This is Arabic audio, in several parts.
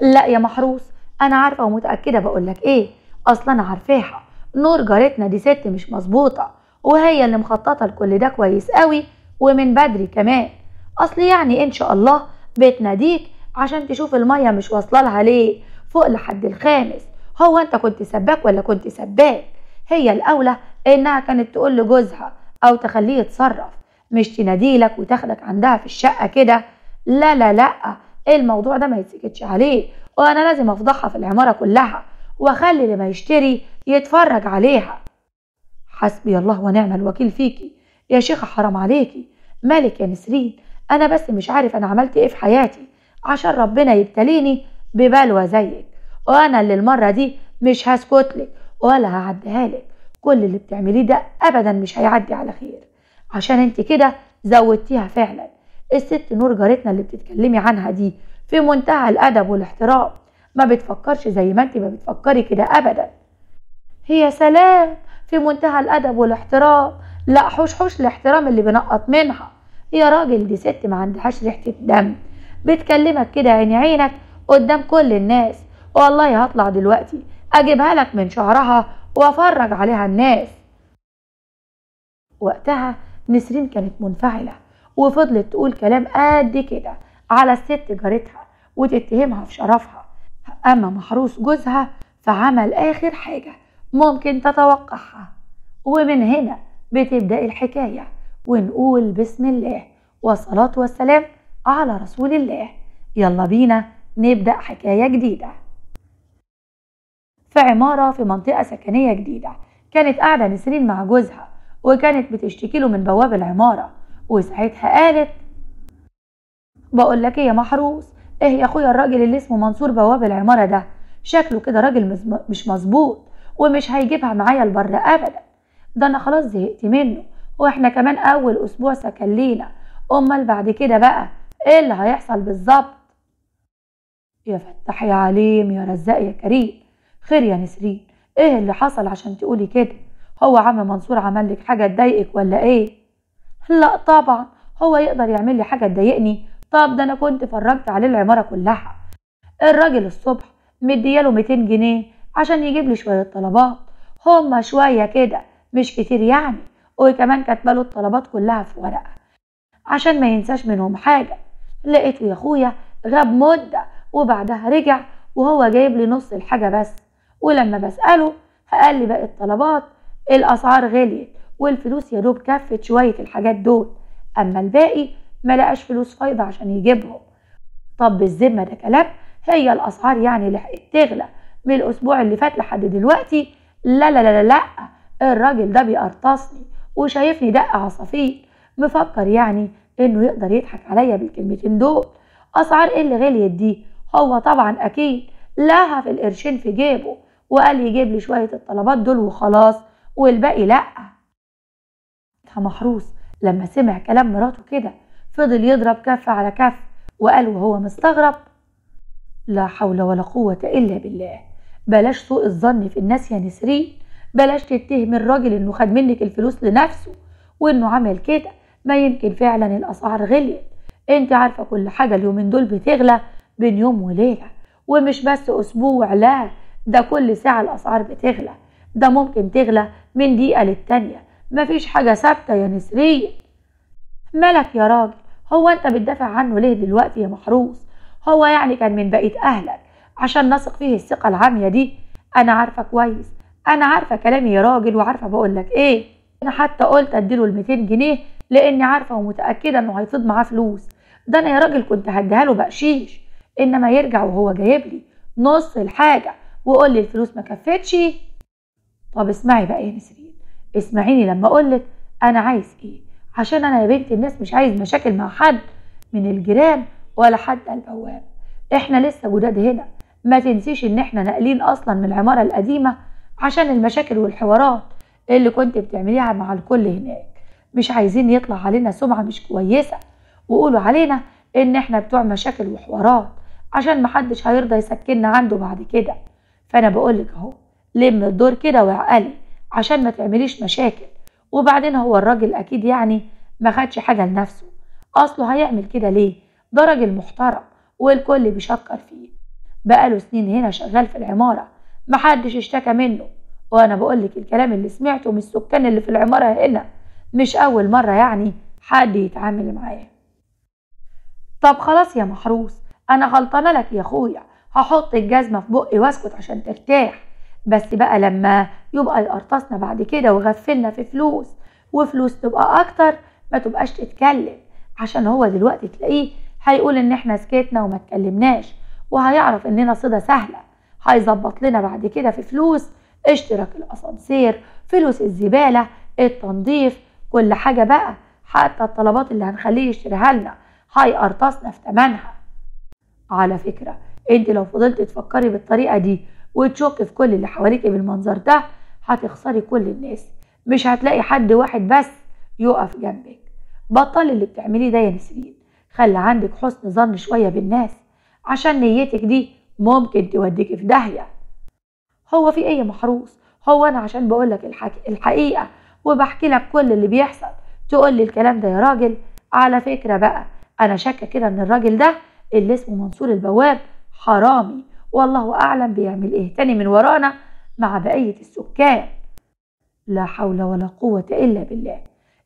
لا يا محروس انا عارفه ومتاكده بقول لك ايه اصلا انا عارفاها نور جارتنا دي ست مش مظبوطه وهي اللي مخططه لكل ده كويس قوي ومن بدري كمان اصل يعني ان شاء الله بتناديك عشان تشوف الميه مش واصله لها ليه فوق لحد الخامس هو انت كنت سباك ولا كنت سباك هي الاولى انها كانت تقول لجوزها او تخليه يتصرف مش تناديلك وتاخدك عندها في الشقه كده لا لا لا ايه الموضوع ده ما يتسكتش عليه وانا لازم افضحها في العماره كلها واخلي اللي ما يشتري يتفرج عليها حسبي الله ونعم الوكيل فيكي يا شيخه حرام عليكي مالك يا نسرين انا بس مش عارف انا عملت ايه في حياتي عشان ربنا يبتليني ببلوى زيك وانا اللي المره دي مش هسكتلك ولا هعديها لك كل اللي بتعمليه ده ابدا مش هيعدي على خير عشان انت كده زودتيها فعلا الست نور جارتنا اللي بتتكلمي عنها دي في منتهى الادب والاحترام ما بتفكرش زي ما انت ما بتفكري كده ابدا هي سلام في منتهى الادب والاحترام لا حوش حوش الاحترام اللي بنقط منها يا راجل دي ست ما عندهاش ريحه الدم بتكلمك كده عيني عينك قدام كل الناس والله هطلع دلوقتي اجيبها لك من شعرها وافرج عليها الناس وقتها نسرين كانت منفعله وفضلت تقول كلام قد كده على الست جارتها وتتهمها في شرفها أما محروس جوزها فعمل آخر حاجة ممكن تتوقعها ومن هنا بتبدأ الحكاية ونقول بسم الله والصلاة والسلام على رسول الله يلا بينا نبدأ حكاية جديدة في عمارة في منطقة سكنية جديدة كانت قاعدة نسرين مع جوزها وكانت بتشتكي له من بواب العمارة وساعتها قالت بقول لك ايه يا محروس ايه يا اخويا الراجل اللي اسمه منصور بواب العماره ده شكله كده راجل مش مظبوط ومش هيجيبها معايا لبره ابدا ده انا خلاص زهقت منه واحنا كمان اول اسبوع سكن لينا امال بعد كده بقى ايه اللي هيحصل بالظبط يا فتح يا عليم يا رزاق يا كريم خير يا نسرين ايه اللي حصل عشان تقولي كده هو عم منصور عمل لك حاجه تضايقك ولا ايه لا طبعا هو يقدر يعمل لي حاجه تضايقني طب ده انا كنت فرجت عليه العماره كلها الراجل الصبح مدياله 200 جنيه عشان يجيب لي شويه طلبات هما شويه كده مش كتير يعني وكمان له الطلبات كلها في ورقه عشان ما ينساش منهم حاجه لقيته يا اخويا غاب مده وبعدها رجع وهو جايب لي نص الحاجه بس ولما بساله قال لي باقي الطلبات الاسعار غليت والفلوس يا دوب كفت شوية الحاجات دول أما الباقي ما لقاش فلوس فايضة عشان يجيبهم طب بالذمة ده كلام هي الأسعار يعني لحقت تغلى من الأسبوع اللي فات لحد دلوقتي لا لا لا لا, لا. الراجل ده بيقرطصني وشايفني دق عصافير مفكر يعني إنه يقدر يضحك عليا بالكلمتين دول أسعار إيه اللي غليت دي هو طبعا أكيد لها في القرشين في جيبه وقال يجيب لي شوية الطلبات دول وخلاص والباقي لأ محروس لما سمع كلام مراته كده فضل يضرب كف على كف وقال وهو مستغرب لا حول ولا قوة إلا بالله بلاش سوء الظن في الناس يا نسرين بلاش تتهم الراجل انه خد منك الفلوس لنفسه وانه عمل كده ما يمكن فعلا الاسعار غليت انت عارفة كل حاجة اليومين دول بتغلى بين يوم وليلة ومش بس اسبوع لا ده كل ساعة الاسعار بتغلى ده ممكن تغلى من دقيقة للتانية مفيش حاجة ثابتة يا نسرية ملك يا راجل هو انت بتدافع عنه ليه دلوقتي يا محروس هو يعني كان من بقية أهلك عشان نثق فيه الثقة العامية دي أنا عارفة كويس أنا عارفة كلامي يا راجل وعارفة بقول لك إيه أنا حتى قلت أديله ال 200 جنيه لأني عارفة ومتأكدة إنه هيفيض معاه فلوس ده أنا يا راجل كنت هديها له بقشيش إنما يرجع وهو جايب لي نص الحاجة وقول لي الفلوس ما كفتش طب اسمعي بقى يا نسرية اسمعيني لما اقولك انا عايز ايه عشان انا يا بنت الناس مش عايز مشاكل مع حد من الجيران ولا حتى البواب احنا لسه جداد هنا ما تنسيش ان احنا ناقلين اصلا من العماره القديمه عشان المشاكل والحوارات اللي كنت بتعمليها مع الكل هناك مش عايزين يطلع علينا سمعه مش كويسه وقولوا علينا ان احنا بتوع مشاكل وحوارات عشان محدش هيرضى يسكننا عنده بعد كده فانا بقولك اهو لم الدور كده وعقلي عشان ما تعمليش مشاكل وبعدين هو الراجل اكيد يعني ما خدش حاجه لنفسه اصله هيعمل كده ليه ده راجل محترم والكل بيشكر فيه بقاله سنين هنا شغال في العماره محدش اشتكى منه وانا بقولك الكلام اللي سمعته من السكان اللي في العماره هنا مش اول مره يعني حد يتعامل معاه طب خلاص يا محروس انا غلطانه لك يا اخويا هحط الجزمه في بقي واسكت عشان ترتاح بس بقى لما يبقى القرطاسنا بعد كده وغفلنا في فلوس وفلوس تبقى اكتر ما تبقاش تتكلم عشان هو دلوقتي تلاقيه هيقول ان احنا سكتنا وما اتكلمناش وهيعرف اننا صدى سهله هيظبط لنا بعد كده في فلوس اشتراك الاسانسير فلوس الزباله التنظيف كل حاجه بقى حتى الطلبات اللي هنخليه يشتريها لنا هيقرطصنا في تمنها على فكره انت لو فضلت تفكري بالطريقه دي وتشك في كل اللي حواليكي بالمنظر ده هتخسري كل الناس مش هتلاقي حد واحد بس يقف جنبك بطلي اللي بتعمليه ده يا نسرين خلي عندك حسن ظن شويه بالناس عشان نيتك دي ممكن توديكي في داهيه هو في ايه محروس هو انا عشان بقولك الحقيقه وبحكي لك كل اللي بيحصل تقول لي الكلام ده يا راجل على فكره بقى انا شاكه كده ان الراجل ده اللي اسمه منصور البواب حرامي والله أعلم بيعمل إيه تاني من ورانا مع بقية السكان لا حول ولا قوة إلا بالله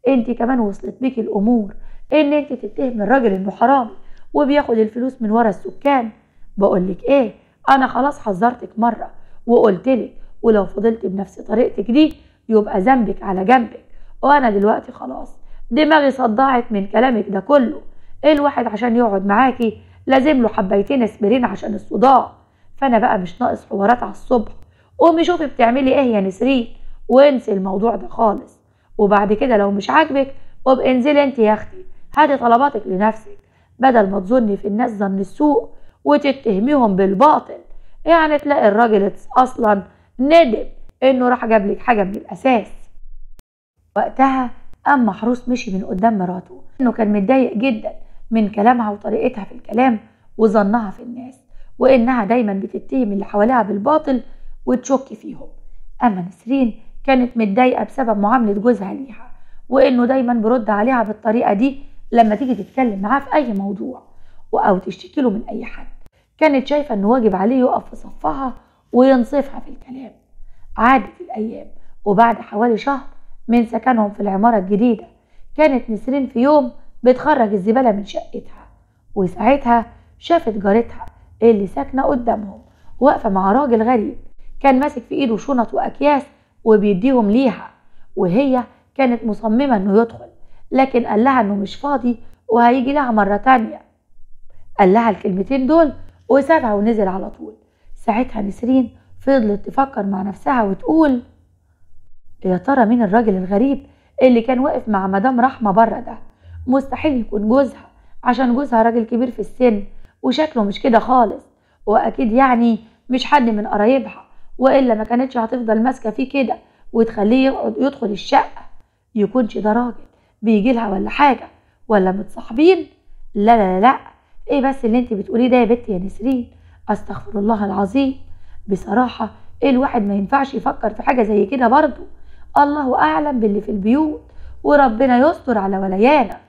أنت كمان وصلت بك الأمور إن أنت تتهم الراجل إنه حرامي وبياخد الفلوس من ورا السكان بقولك إيه أنا خلاص حذرتك مرة وقلتلك ولو فضلت بنفس طريقتك دي يبقى ذنبك على جنبك وأنا دلوقتي خلاص دماغي صدعت من كلامك ده كله الواحد عشان يقعد معاكي لازم له حبيتين اسبرين عشان الصداع فانا بقى مش ناقص حوارات على الصبح قومي شوفي بتعملي ايه يا نسرين وانسي الموضوع ده خالص وبعد كده لو مش عاجبك قومي انزلي انت يا اختي هاتي طلباتك لنفسك بدل ما تظني في الناس ظن السوء وتتهميهم بالباطل يعني تلاقي الراجل اصلا ندم انه راح جاب لك حاجه من الاساس وقتها قام محروس مشي من قدام مراته انه كان متضايق جدا من كلامها وطريقتها في الكلام وظنها في الناس وإنها دايما بتتهم اللي حواليها بالباطل وتشك فيهم أما نسرين كانت متضايقة بسبب معاملة جوزها ليها وإنه دايما برد عليها بالطريقة دي لما تيجي تتكلم معاه في أي موضوع أو تشتكي له من أي حد كانت شايفة إنه واجب عليه يقف في صفها وينصفها في الكلام عادت الأيام وبعد حوالي شهر من سكنهم في العمارة الجديدة كانت نسرين في يوم بتخرج الزبالة من شقتها وساعتها شافت جارتها اللي ساكنة قدامهم واقفة مع راجل غريب كان ماسك في ايده شنط واكياس وبيديهم ليها وهي كانت مصممة انه يدخل لكن قال لها انه مش فاضي وهيجي لها مرة تانية قال لها الكلمتين دول وسابها ونزل على طول ساعتها نسرين فضلت تفكر مع نفسها وتقول يا ترى مين الراجل الغريب اللي كان واقف مع مدام رحمة بره ده مستحيل يكون جوزها عشان جوزها راجل كبير في السن وشكله مش كده خالص واكيد يعني مش حد من قرايبها والا ما كانتش هتفضل ماسكه فيه كده وتخليه يقعد يدخل الشقه يكونش ده راجل بيجي لها ولا حاجه ولا متصاحبين لا لا لا ايه بس اللي انت بتقوليه ده يا بت يا نسرين استغفر الله العظيم بصراحه ايه الواحد ما ينفعش يفكر في حاجه زي كده برضه الله اعلم باللي في البيوت وربنا يستر على وليانا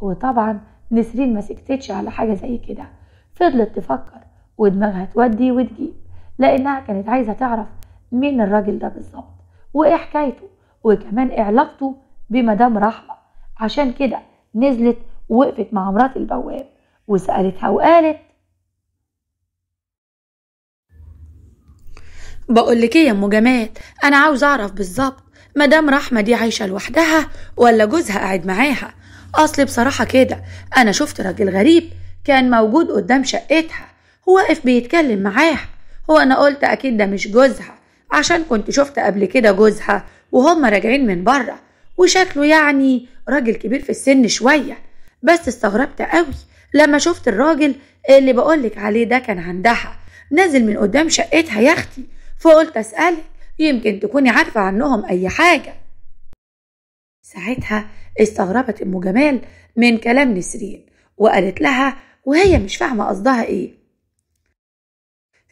وطبعا نسرين ما سكتتش على حاجة زي كده فضلت تفكر ودماغها تودي وتجيب لأنها كانت عايزة تعرف مين الراجل ده بالظبط وإيه حكايته وكمان إيه علاقته بمدام رحمة عشان كده نزلت وقفت مع مرات البواب وسألتها وقالت بقول لك ايه يا ام جمال انا عاوز اعرف بالظبط مدام رحمه دي عايشه لوحدها ولا جوزها قاعد معاها أصل بصراحة كده أنا شفت راجل غريب كان موجود قدام شقتها هو واقف بيتكلم معاها هو أنا قلت أكيد ده مش جوزها عشان كنت شفت قبل كده جوزها وهم راجعين من بره وشكله يعني راجل كبير في السن شوية بس استغربت قوي لما شفت الراجل اللي بقولك عليه ده كان عندها نازل من قدام شقتها يا اختي فقلت اسألك يمكن تكوني عارفة عنهم أي حاجة ساعتها استغربت أم جمال من كلام نسرين وقالت لها وهي مش فاهمة قصدها إيه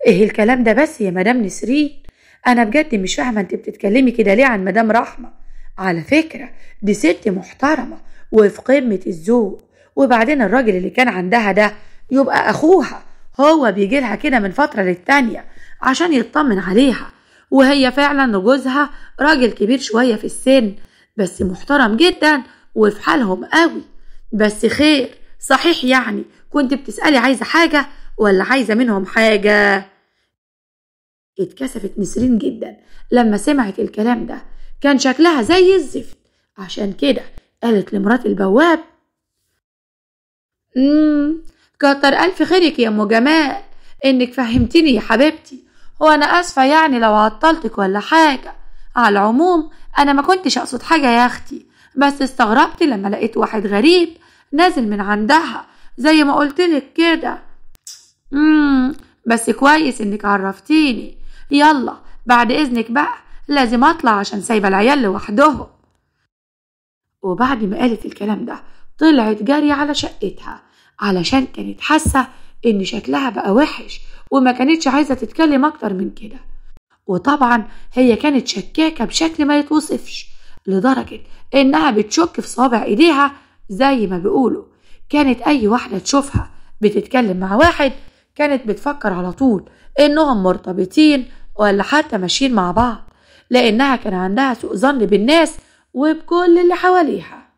إيه الكلام ده بس يا مدام نسرين أنا بجد مش فاهمة أنت بتتكلمي كده ليه عن مدام رحمة على فكرة دي ست محترمة وفي قمة الذوق وبعدين الراجل اللي كان عندها ده يبقى أخوها هو بيجي لها كده من فترة للتانية عشان يطمن عليها وهي فعلا جوزها راجل كبير شوية في السن بس محترم جدا وفي حالهم قوي بس خير صحيح يعني كنت بتسألي عايزة حاجة ولا عايزة منهم حاجة اتكسفت نسرين جدا لما سمعت الكلام ده كان شكلها زي الزفت عشان كده قالت لمرات البواب مم. كتر ألف خيرك يا أم جمال إنك فهمتني يا حبيبتي هو أنا آسفة يعني لو عطلتك ولا حاجة على العموم أنا ما كنتش أقصد حاجة يا أختي بس استغربت لما لقيت واحد غريب نازل من عندها زي ما قلتلك كده مم بس كويس إنك عرفتيني يلا بعد إذنك بقى لازم أطلع عشان سايبة العيال لوحدهم وبعد ما قالت الكلام ده طلعت جري على شقتها علشان كانت حاسة إن شكلها بقى وحش وما كانتش عايزة تتكلم أكتر من كده وطبعا هي كانت شكاكة بشكل ما يتوصفش لدرجة إنها بتشك في صوابع إيديها زي ما بيقولوا كانت أي واحدة تشوفها بتتكلم مع واحد كانت بتفكر على طول إنهم مرتبطين ولا حتى ماشيين مع بعض لأنها كان عندها سوء ظن بالناس وبكل اللي حواليها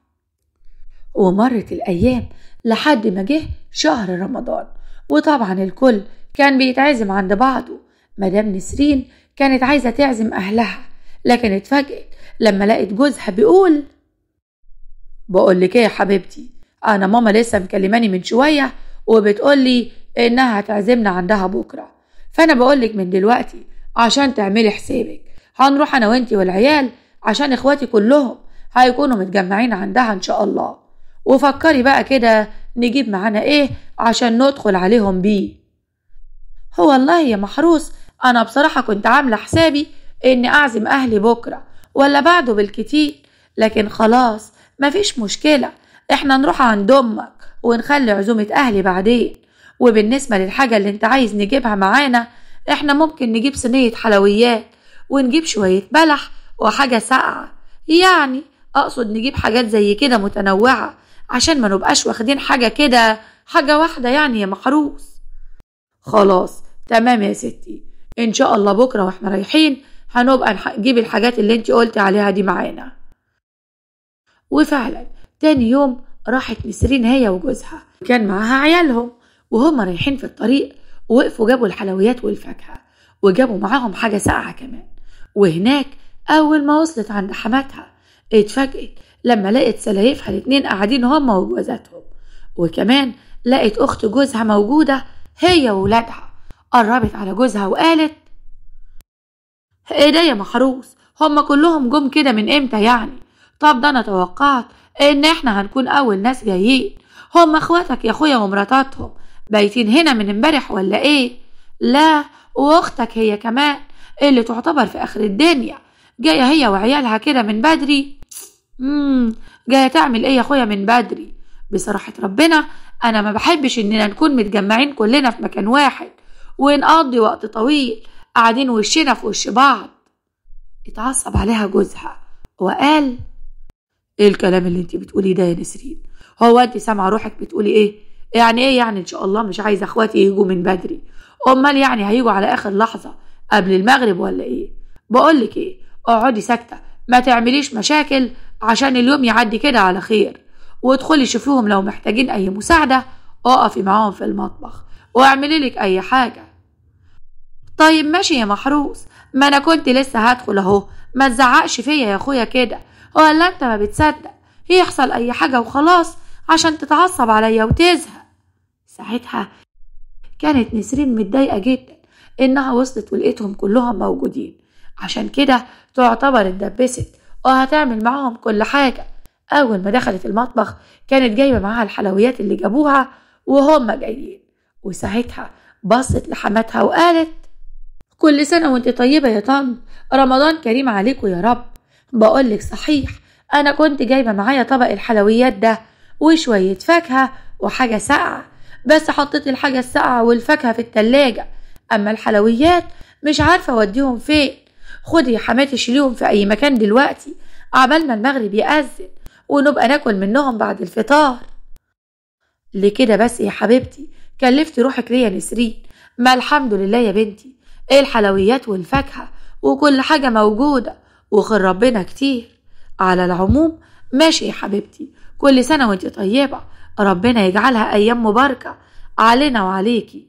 ومرت الأيام لحد ما جه شهر رمضان وطبعا الكل كان بيتعزم عند بعضه مدام نسرين كانت عايزة تعزم أهلها لكن اتفاجئت لما لقت جوزها بيقول بقول لك ايه يا حبيبتي انا ماما لسه مكلماني من شويه وبتقول لي انها هتعزمنا عندها بكره فانا بقول لك من دلوقتي عشان تعملي حسابك هنروح انا وانتي والعيال عشان اخواتي كلهم هيكونوا متجمعين عندها ان شاء الله وفكري بقى كده نجيب معانا ايه عشان ندخل عليهم بيه هو الله يا محروس أنا بصراحة كنت عاملة حسابي إني أعزم أهلي بكرة ولا بعده بالكتير لكن خلاص مفيش مشكلة إحنا نروح عند أمك ونخلي عزومة أهلي بعدين وبالنسبة للحاجة اللي أنت عايز نجيبها معانا إحنا ممكن نجيب صينية حلويات ونجيب شوية بلح وحاجة ساقعة يعني أقصد نجيب حاجات زي كده متنوعة عشان ما نبقاش واخدين حاجة كده حاجة واحدة يعني يا محروس خلاص تمام يا ستي ان شاء الله بكره واحنا رايحين هنبقى نجيب الحاجات اللي انت قلت عليها دي معانا وفعلا تاني يوم راحت نسرين هي وجوزها كان معاها عيالهم وهما رايحين في الطريق وقفوا جابوا الحلويات والفاكهة وجابوا معاهم حاجة ساقعة كمان وهناك أول ما وصلت عند حماتها اتفاجئت لما لقت سلايفها الاتنين قاعدين هما وجوزاتهم وكمان لقت أخت جوزها موجودة هي وولادها قربت على جوزها وقالت ايه ده يا محروس هما كلهم جم كده من امتى يعني طب ده انا توقعت ان احنا هنكون اول ناس جايين هما اخواتك يا اخويا ومراتاتهم بايتين هنا من امبارح ولا ايه لا واختك هي كمان اللي تعتبر في اخر الدنيا جايه هي وعيالها كده من بدري امم جايه تعمل ايه يا اخويا من بدري بصراحه ربنا انا ما بحبش اننا نكون متجمعين كلنا في مكان واحد ونقضي وقت طويل قاعدين وشنا في وش بعض اتعصب عليها جوزها وقال ايه الكلام اللي انت بتقوليه ده يا نسرين هو انت سامعه روحك بتقولي ايه يعني ايه يعني ان شاء الله مش عايزه اخواتي يجوا من بدري امال يعني هيجوا على اخر لحظه قبل المغرب ولا ايه بقولك ايه اقعدي ساكته ما تعمليش مشاكل عشان اليوم يعدي كده على خير وادخلي شوفيهم لو محتاجين اي مساعده اقفي معاهم في المطبخ واعملي لك اي حاجة طيب ماشي يا محروس ما انا كنت لسه هدخل اهو ما تزعقش فيا يا اخويا كده ولا انت ما بتصدق يحصل اي حاجة وخلاص عشان تتعصب عليا وتزهق ساعتها كانت نسرين متضايقة جدا انها وصلت ولقيتهم كلهم موجودين عشان كده تعتبر اتدبست وهتعمل معاهم كل حاجة أول ما دخلت المطبخ كانت جايبة معاها الحلويات اللي جابوها وهم جايين وساعتها بصت لحماتها وقالت كل سنة وانت طيبة يا طن رمضان كريم عليكم يا رب بقولك صحيح أنا كنت جايبة معايا طبق الحلويات ده وشوية فاكهة وحاجة ساقعة بس حطيت الحاجة الساقعة والفاكهة في التلاجة أما الحلويات مش عارفة أوديهم فين خدي يا حماتي شيليهم في أي مكان دلوقتي عبال ما المغرب يأذن ونبقى ناكل منهم بعد الفطار لكده بس يا حبيبتي كلفتي روحك ليا نسرين ما الحمد لله يا بنتي ايه الحلويات والفاكهة وكل حاجة موجودة وخير ربنا كتير على العموم ماشي يا حبيبتي كل سنة وانت طيبة ربنا يجعلها أيام مباركة علينا وعليكي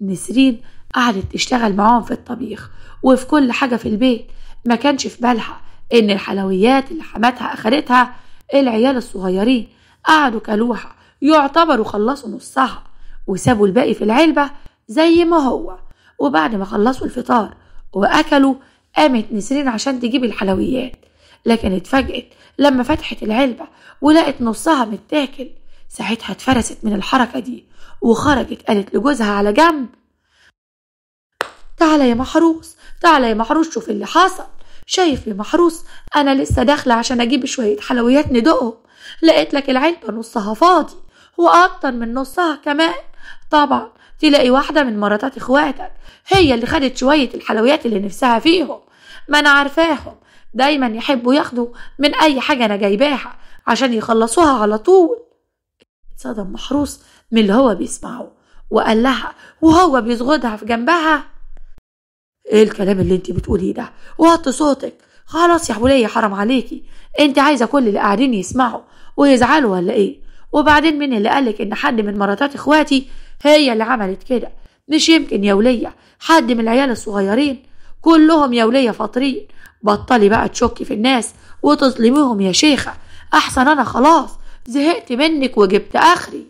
نسرين قعدت تشتغل معاهم في الطبيخ وفي كل حاجة في البيت ما كانش في بالها إن الحلويات اللي حماتها أخدتها العيال الصغيرين قعدوا كلوها يعتبروا خلصوا نصها وسابوا الباقي في العلبة زي ما هو وبعد ما خلصوا الفطار وأكلوا قامت نسرين عشان تجيب الحلويات لكن اتفاجئت لما فتحت العلبة ولقت نصها متاكل ساعتها اتفرست من الحركة دي وخرجت قالت لجوزها على جنب تعالى يا محروس تعالى يا محروس شوف اللي حصل شايف يا محروس انا لسه داخله عشان اجيب شويه حلويات ندوقهم لقيت لك العلبه نصها فاضي واكتر من نصها كمان طبعا تلاقي واحدة من مراتات اخواتك هي اللي خدت شوية الحلويات اللي نفسها فيهم ما انا عارفاهم دايما يحبوا ياخدوا من اي حاجة انا جايباها عشان يخلصوها على طول اتصدم محروس من اللي هو بيسمعه وقال لها وهو بيزغدها في جنبها ايه الكلام اللي انت بتقوليه ده وطي صوتك خلاص يا حبولية حرام عليكي انت عايزة كل اللي قاعدين يسمعوا ويزعلوا ولا ايه وبعدين مين اللي قالك ان حد من مراتات اخواتي هي اللي عملت كده مش يمكن يا ولية حد من العيال الصغيرين كلهم يا ولية فاطرين بطلي بقى تشكي في الناس وتظلميهم يا شيخة احسن انا خلاص زهقت منك وجبت اخري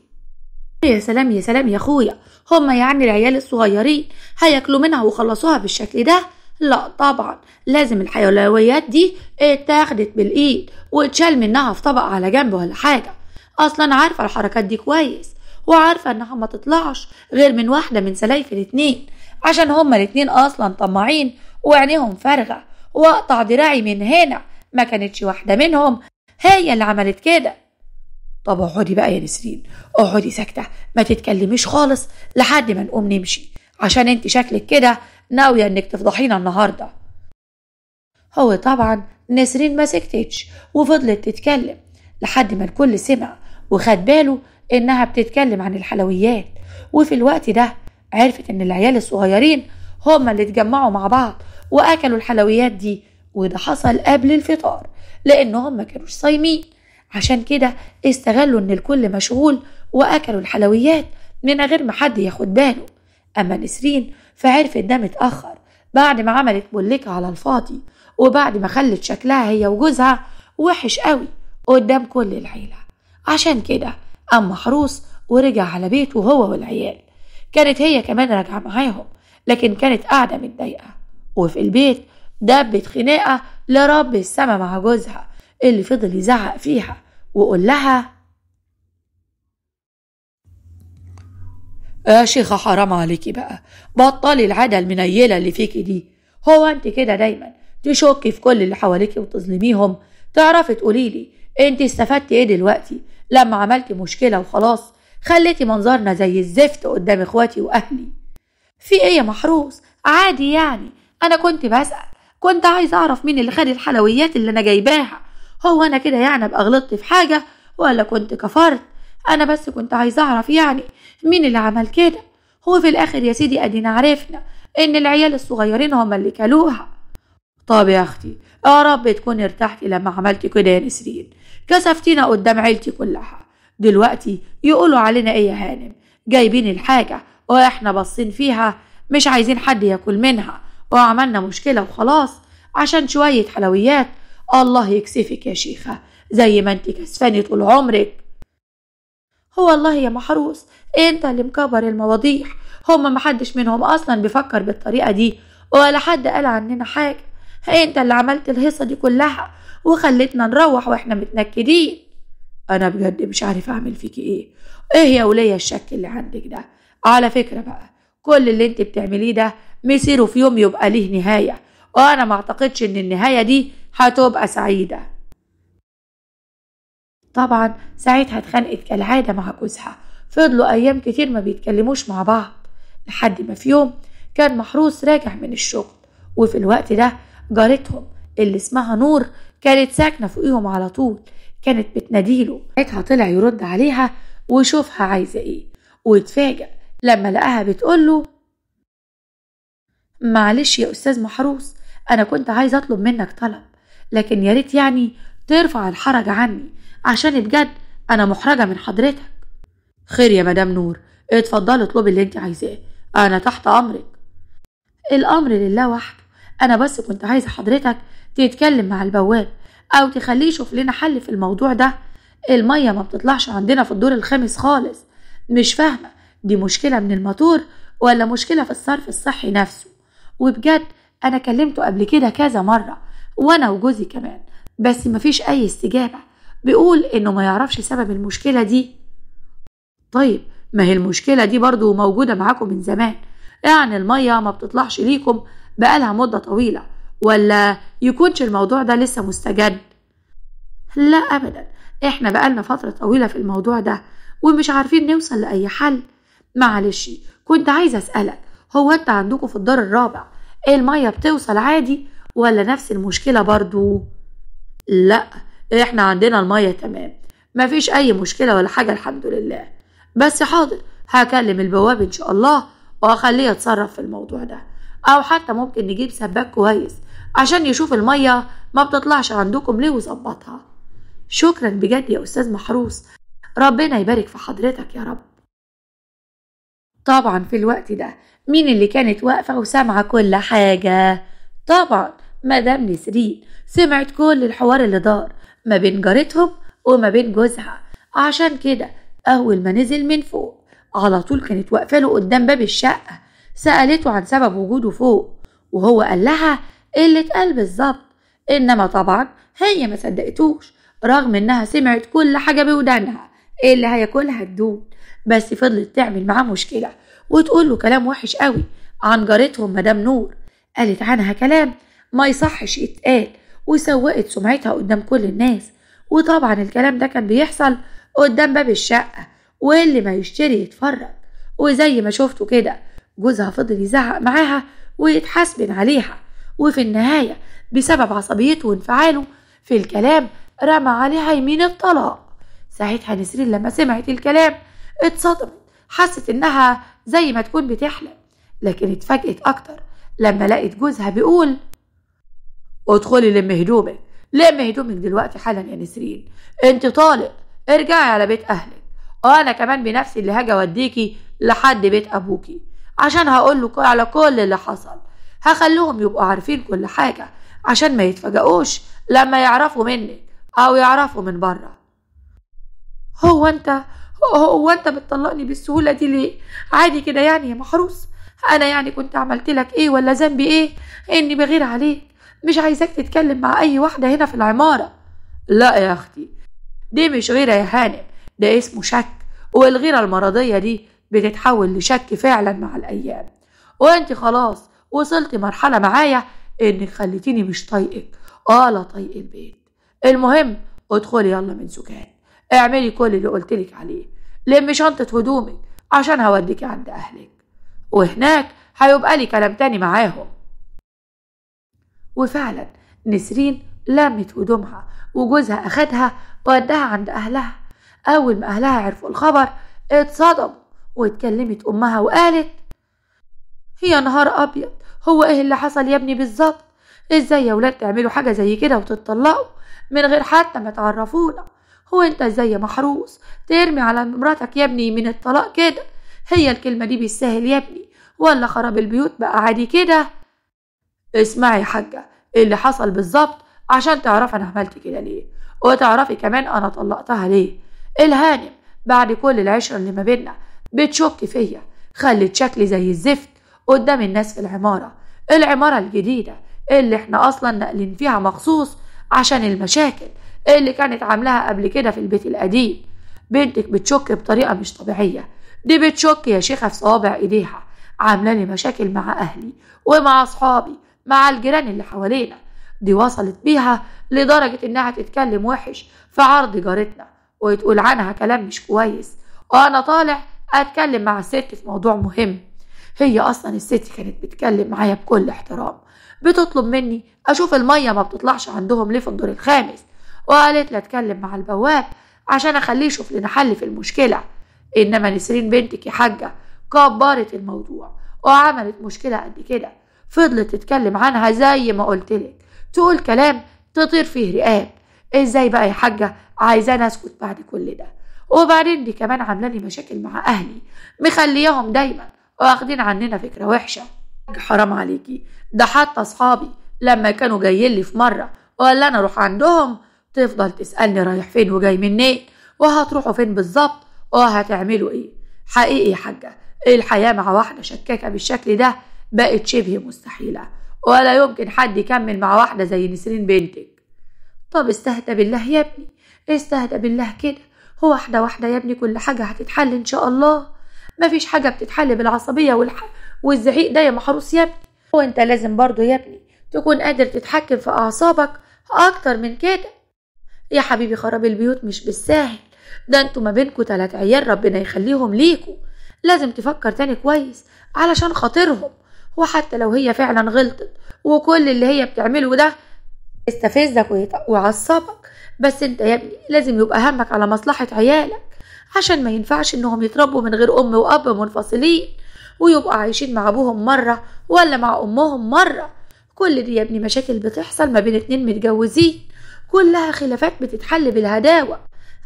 يا سلام يا سلام يا اخويا هما يعني العيال الصغيرين هياكلوا منها وخلصوها بالشكل ده لا طبعا لازم الحلويات دي اتاخدت بالايد واتشال منها في طبق على جنب ولا حاجه اصلا عارفه الحركات دي كويس وعارفه انها ما تطلعش غير من واحده من سلايف الاتنين عشان هما الاتنين اصلا طماعين وعينيهم فارغه واقطع دراعي من هنا ما كانتش واحده منهم هي اللي عملت كده طب اقعدي بقى يا نسرين اقعدي ساكته ما تتكلميش خالص لحد ما نقوم نمشي عشان انت شكلك كده ناويه انك تفضحينا النهارده هو طبعا نسرين ما سكتتش وفضلت تتكلم لحد ما الكل سمع وخد باله إنها بتتكلم عن الحلويات وفي الوقت ده عرفت إن العيال الصغيرين هما اللي اتجمعوا مع بعض وأكلوا الحلويات دي وده حصل قبل الفطار لأنهم ما كانوش صايمين عشان كده استغلوا إن الكل مشغول وأكلوا الحلويات من غير ما حد ياخد باله أما نسرين فعرفت ده متأخر بعد ما عملت ملكة على الفاضي وبعد ما خلت شكلها هي وجوزها وحش قوي قدام كل العيله عشان كده قام محروس ورجع على بيته هو والعيال كانت هي كمان راجعة معاهم لكن كانت قاعدة متضايقة وفي البيت دبت خناقة لرب السما مع جوزها اللي فضل يزعق فيها وقول لها يا شيخة حرام عليكي بقى بطلي العادة المنيلة اللي فيكي دي هو انت كده دايما تشكي في كل اللي حواليكي وتظلميهم تعرفي تقولي لي انت استفدتي ايه دلوقتي لما عملتي مشكلة وخلاص خليتي منظرنا زي الزفت قدام اخواتي واهلي في ايه يا محروس عادي يعني انا كنت بسأل كنت عايز اعرف مين اللي خد الحلويات اللي انا جايباها هو انا كده يعني ابقى غلطت في حاجة ولا كنت كفرت انا بس كنت عايز اعرف يعني مين اللي عمل كده هو في الاخر يا سيدي ادينا عرفنا ان العيال الصغيرين هما اللي كلوها طب يا اختي يا رب تكوني ارتحتي لما عملتي كده يا نسرين كسفتينا قدام عيلتي كلها دلوقتي يقولوا علينا ايه يا هانم جايبين الحاجة واحنا باصين فيها مش عايزين حد ياكل منها وعملنا مشكلة وخلاص عشان شوية حلويات الله يكسفك يا شيخة زي ما انت كسفاني طول عمرك هو الله يا محروس انت اللي مكبر المواضيع هما محدش منهم اصلا بيفكر بالطريقة دي ولا حد قال عننا حاجة انت اللي عملت الهيصة دي كلها وخلتنا نروح واحنا متنكدين انا بجد مش عارف اعمل فيكي ايه ايه يا وليه الشك اللي عندك ده على فكره بقى كل اللي انت بتعمليه ده مصيره في يوم يبقى ليه نهايه وانا ما اعتقدش ان النهايه دي هتبقى سعيده طبعا ساعتها اتخانقت كالعاده مع جوزها فضلوا ايام كتير ما بيتكلموش مع بعض لحد ما في يوم كان محروس راجع من الشغل وفي الوقت ده جارتهم اللي اسمها نور كانت ساكنة فوقيهم على طول كانت بتناديله ساعتها طلع يرد عليها ويشوفها عايزة ايه واتفاجأ لما لقاها بتقوله معلش يا أستاذ محروس أنا كنت عايز أطلب منك طلب لكن يا ريت يعني ترفع الحرج عني عشان بجد أنا محرجة من حضرتك خير يا مدام نور اتفضلي اطلبي اللي انت عايزاه أنا تحت أمرك الأمر لله وحده أنا بس كنت عايزة حضرتك تتكلم مع البواب أو تخليه يشوف لنا حل في الموضوع ده المية ما بتطلعش عندنا في الدور الخامس خالص مش فاهمة دي مشكلة من الموتور ولا مشكلة في الصرف الصحي نفسه وبجد أنا كلمته قبل كده كذا مرة وأنا وجوزي كمان بس مفيش أي استجابة بيقول إنه ما يعرفش سبب المشكلة دي طيب ما هي المشكلة دي برضو موجودة معاكم من زمان يعني المية ما بتطلعش ليكم بقالها مدة طويلة ولا يكونش الموضوع ده لسه مستجد لا ابدا احنا بقالنا فتره طويله في الموضوع ده ومش عارفين نوصل لاي حل معلش كنت عايزه اسالك هو انت عندكم في الدار الرابع الميه بتوصل عادي ولا نفس المشكله برضو لا احنا عندنا الميه تمام مفيش اي مشكله ولا حاجه الحمد لله بس حاضر هكلم البواب ان شاء الله واخليه يتصرف في الموضوع ده او حتى ممكن نجيب سباك كويس عشان يشوف المية ما بتطلعش عندكم ليه وظبطها شكرا بجد يا أستاذ محروس ربنا يبارك في حضرتك يا رب طبعا في الوقت ده مين اللي كانت واقفة وسامعة كل حاجة طبعا مدام نسرين سمعت كل الحوار اللي دار ما بين جارتهم وما بين جوزها عشان كده أول ما نزل من فوق على طول كانت واقفة له قدام باب الشقة سألته عن سبب وجوده فوق وهو قال لها اللي اتقال بالظبط انما طبعا هي ما صدقتوش رغم انها سمعت كل حاجه بودانها إيه اللي هياكلها الدود بس فضلت تعمل معاه مشكله وتقول له كلام وحش قوي عن جارتهم مدام نور قالت عنها كلام ما يصحش يتقال وسوقت سمعتها قدام كل الناس وطبعا الكلام ده كان بيحصل قدام باب الشقة واللي ما يشتري يتفرج وزي ما شفتوا كده جوزها فضل يزعق معاها ويتحاسبن عليها وفي النهاية بسبب عصبيته وانفعاله في الكلام رمى عليها يمين الطلاق ساعتها نسرين لما سمعت الكلام اتصدمت حست انها زي ما تكون بتحلم لكن اتفاجئت اكتر لما لقت جوزها بيقول ادخلي لم هدومك لم هدومك دلوقتي حالا يا نسرين انت طالق ارجعي على بيت اهلك وانا كمان بنفسي اللي هاجي اوديكي لحد بيت ابوكي عشان هقول له على كل اللي حصل هخليهم يبقوا عارفين كل حاجة عشان ما يتفاجئوش لما يعرفوا منك أو يعرفوا من بره هو أنت هو أنت بتطلقني بالسهولة دي ليه؟ عادي كده يعني يا محروس أنا يعني كنت عملت لك إيه ولا ذنبي إيه إني بغير عليك مش عايزاك تتكلم مع أي واحدة هنا في العمارة لا يا أختي دي مش غيرة يا هانم ده اسمه شك والغيرة المرضية دي بتتحول لشك فعلا مع الأيام وانت خلاص وصلت مرحلة معايا انك خليتيني مش طايقك اه لا طايق البيت المهم ادخلي يلا من سكان اعملي كل اللي قلتلك عليه لمي شنطة هدومك عشان هوديكي عند اهلك وهناك هيبقى لي كلام تاني معاهم وفعلا نسرين لمت هدومها وجوزها أخدها وداها عند أهلها أول ما أهلها عرفوا الخبر اتصدموا واتكلمت أمها وقالت يا نهار ابيض هو ايه اللي حصل يا ابني بالظبط ازاي يا ولاد تعملوا حاجه زي كده وتتطلقوا من غير حتى ما تعرفونا هو انت ازاي يا محروس ترمي على مراتك يا ابني من الطلاق كده هي الكلمه دي بالسهل يا ابني ولا خراب البيوت بقى عادي كده اسمعي يا حاجه اللي حصل بالظبط عشان تعرفي انا عملت كده ليه وتعرفي كمان انا طلقتها ليه الهانم بعد كل العشره اللي ما بينا بتشك فيا خلت شكلي زي الزفت قدام الناس في العمارة العمارة الجديدة اللي احنا اصلا ناقلين فيها مخصوص عشان المشاكل اللي كانت عاملاها قبل كده في البيت القديم بنتك بتشك بطريقة مش طبيعية دي بتشك يا شيخة في صوابع ايديها عاملاني مشاكل مع اهلي ومع اصحابي مع الجيران اللي حوالينا دي وصلت بيها لدرجة انها تتكلم وحش في عرض جارتنا وتقول عنها كلام مش كويس وانا طالع اتكلم مع الست في موضوع مهم هي اصلا الست كانت بتتكلم معايا بكل احترام بتطلب مني اشوف الميه ما بتطلعش عندهم ليه في الدور الخامس وقالت لي اتكلم مع البواب عشان اخليه يشوف لنا حل في المشكله انما نسرين بنتك يا حاجه كبرت الموضوع وعملت مشكله قد كده فضلت تتكلم عنها زي ما قلت لك تقول كلام تطير فيه رقاب ازاي بقى يا حاجه عايزاني اسكت بعد كل ده وبعدين دي كمان عاملاني مشاكل مع اهلي مخلياهم دايما واخدين عننا فكرة وحشة حرام عليكي ده حتى أصحابي لما كانوا جايين لي في مرة ولا أنا أروح عندهم تفضل تسألني رايح فين وجاي منين وهتروحوا فين بالظبط وهتعملوا إيه حقيقي يا حاجة الحياة مع واحدة شكاكة بالشكل ده بقت شبه مستحيلة ولا يمكن حد يكمل مع واحدة زي نسرين بنتك طب استهدى بالله يا ابني استهدى بالله كده هو واحدة واحدة يا ابني كل حاجة هتتحل إن شاء الله ما فيش حاجة بتتحل بالعصبية والح... والزعيق ده يا محروس يا ابني وانت لازم برضو يا ابني تكون قادر تتحكم في أعصابك أكتر من كده يا حبيبي خراب البيوت مش بالساهل ده انتوا ما بينكوا تلات عيال ربنا يخليهم ليكوا لازم تفكر تاني كويس علشان خاطرهم وحتى لو هي فعلا غلطت وكل اللي هي بتعمله ده استفزك ويعصبك بس انت يا ابني لازم يبقى همك على مصلحة عيالك عشان ما ينفعش انهم يتربوا من غير ام واب منفصلين ويبقوا عايشين مع ابوهم مرة ولا مع امهم مرة كل دي يا ابني مشاكل بتحصل ما بين اتنين متجوزين كلها خلافات بتتحل بالهداوة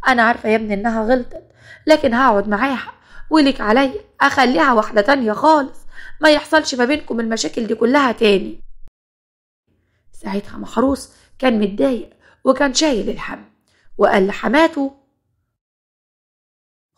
انا عارفة يا ابني انها غلطت لكن هقعد معاها ولك عليا اخليها واحدة تانية خالص ما يحصلش ما بينكم المشاكل دي كلها تاني ساعتها محروس كان متضايق وكان شايل الحمل وقال لحماته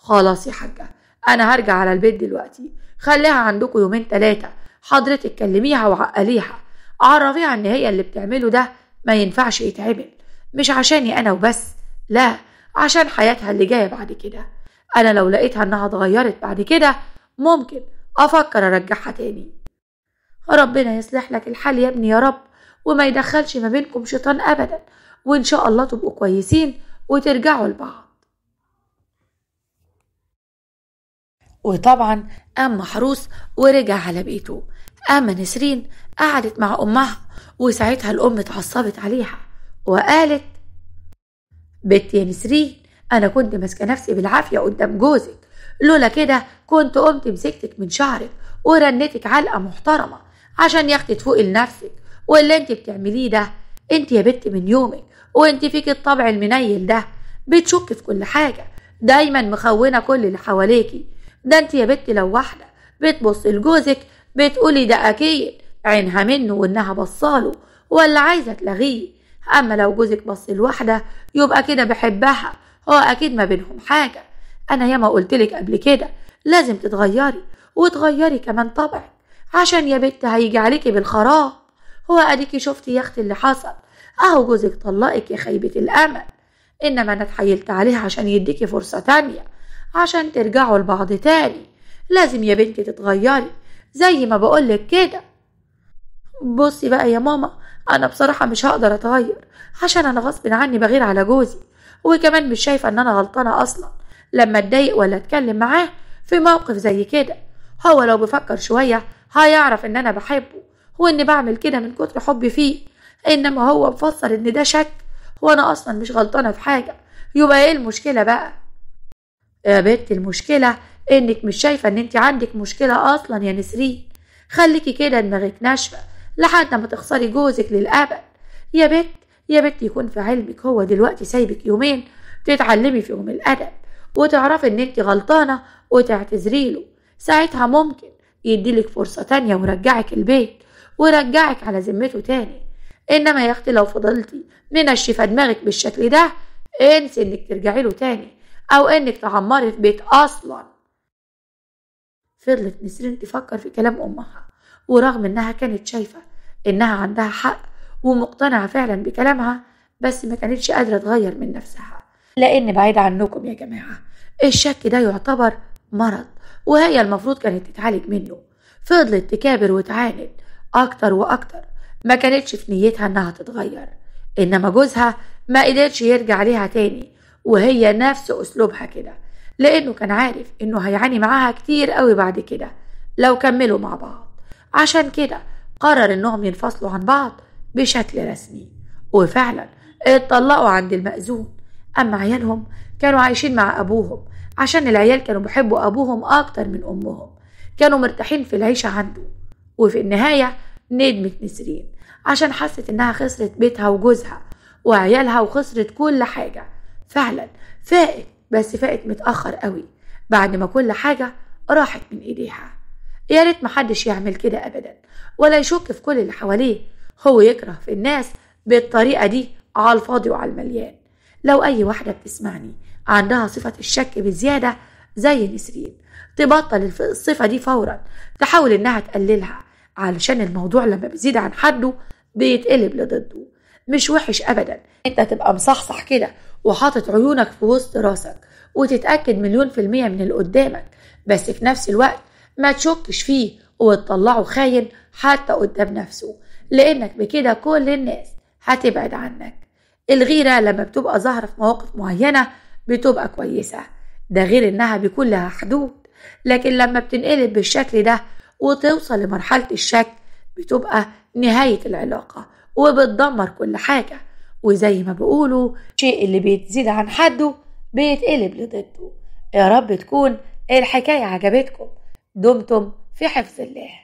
خلاص يا حاجة أنا هرجع على البيت دلوقتي خليها عندكم يومين تلاتة حضرتك كلميها وعقليها عرفيها إن هي اللي بتعمله ده ما ينفعش يتعمل مش عشاني أنا وبس لا عشان حياتها اللي جاية بعد كده أنا لو لقيتها إنها اتغيرت بعد كده ممكن أفكر أرجعها تاني ربنا يصلح لك الحال يا ابني يا رب وما يدخلش ما بينكم شيطان أبدا وإن شاء الله تبقوا كويسين وترجعوا لبعض وطبعا قام محروس ورجع على بيته أما نسرين قعدت مع أمها وساعتها الأم اتعصبت عليها وقالت بت يا نسرين أنا كنت ماسكة نفسي بالعافية قدام جوزك لولا كده كنت قمت مسكتك من شعرك ورنتك علقة محترمة عشان ياخد تفوقي لنفسك واللي انت بتعمليه ده انت يا بت من يومك وانت فيك الطبع المنيل ده بتشك في كل حاجة دايما مخونة كل اللي حواليكي ده انت يا بت لو واحدة بتبص لجوزك بتقولي ده اكيد عينها منه وانها بصاله ولا عايزة تلغيه اما لو جوزك بص لواحدة يبقى كده بحبها هو اكيد ما بينهم حاجة انا ياما قلتلك قبل كده لازم تتغيري وتغيري كمان طبعك عشان يا بت هيجي عليكي بالخراب هو اديكي شفتي يا اختي اللي حصل اهو جوزك طلقك يا خيبة الامل انما انا اتحيلت عليه عشان يديكي فرصة تانية عشان ترجعوا لبعض تاني لازم يا بنتي تتغيري زي ما بقولك كده بصي بقى يا ماما انا بصراحة مش هقدر اتغير عشان انا غصب عني بغير على جوزي وكمان مش شايفة ان انا غلطانة اصلا لما اتضايق ولا اتكلم معاه في موقف زي كده هو لو بفكر شوية هيعرف ان انا بحبه وان بعمل كده من كتر حبي فيه انما هو مفسر ان ده شك وانا اصلا مش غلطانة في حاجة يبقى ايه المشكلة بقى يا آه، بنت المشكلة انك مش شايفة ان انت عندك مشكلة اصلا يا نسرين خليكي كده دماغك ناشفة لحد ما تخسري جوزك للأبد يا بنت يا بنت يكون في علمك هو دلوقتي سايبك يومين تتعلمي فيهم الأدب وتعرفي ان انت غلطانة وتعتذري له ساعتها ممكن يديلك فرصة تانية ويرجعك البيت ويرجعك على ذمته تاني انما يا اختي لو فضلتي منشفة دماغك بالشكل ده انسي انك ترجعي له تاني أو إنك تعمري في بيت أصلا فضلت نسرين تفكر في كلام أمها ورغم إنها كانت شايفة إنها عندها حق ومقتنعة فعلا بكلامها بس ما كانتش قادرة تغير من نفسها لأن بعيد عنكم يا جماعة الشك ده يعتبر مرض وهي المفروض كانت تتعالج منه فضلت تكابر وتعاند أكتر وأكتر ما كانتش في نيتها إنها تتغير إنما جوزها ما قدرش يرجع ليها تاني وهي نفس أسلوبها كده لأنه كان عارف إنه هيعاني معاها كتير قوي بعد كده لو كملوا مع بعض عشان كده قرر إنهم ينفصلوا عن بعض بشكل رسمي وفعلا اتطلقوا عند المأذون أما عيالهم كانوا عايشين مع أبوهم عشان العيال كانوا بيحبوا أبوهم أكتر من أمهم كانوا مرتاحين في العيشة عنده وفي النهاية ندمت نسرين عشان حست إنها خسرت بيتها وجوزها وعيالها وخسرت كل حاجة فعلا فاقت بس فاقت متأخر قوي بعد ما كل حاجة راحت من إيديها يا ريت محدش يعمل كده أبدا ولا يشك في كل اللي حواليه هو يكره في الناس بالطريقة دي على الفاضي وعلى المليان لو أي واحدة بتسمعني عندها صفة الشك بزيادة زي نسرين تبطل الصفة دي فورا تحاول إنها تقللها علشان الموضوع لما بيزيد عن حده بيتقلب لضده مش وحش ابدا انت تبقى مصحصح كده وحاطط عيونك في وسط راسك وتتاكد مليون في الميه من اللي قدامك بس في نفس الوقت ما تشكش فيه وتطلعه خاين حتى قدام نفسه لانك بكده كل الناس هتبعد عنك الغيره لما بتبقى ظاهره في مواقف معينه بتبقى كويسه ده غير انها بيكون لها حدود لكن لما بتنقلب بالشكل ده وتوصل لمرحله الشك بتبقى نهايه العلاقه وبتدمر كل حاجة وزي ما بيقولوا الشيء اللي بيتزيد عن حده بيتقلب لضده يا رب تكون الحكاية عجبتكم دمتم في حفظ الله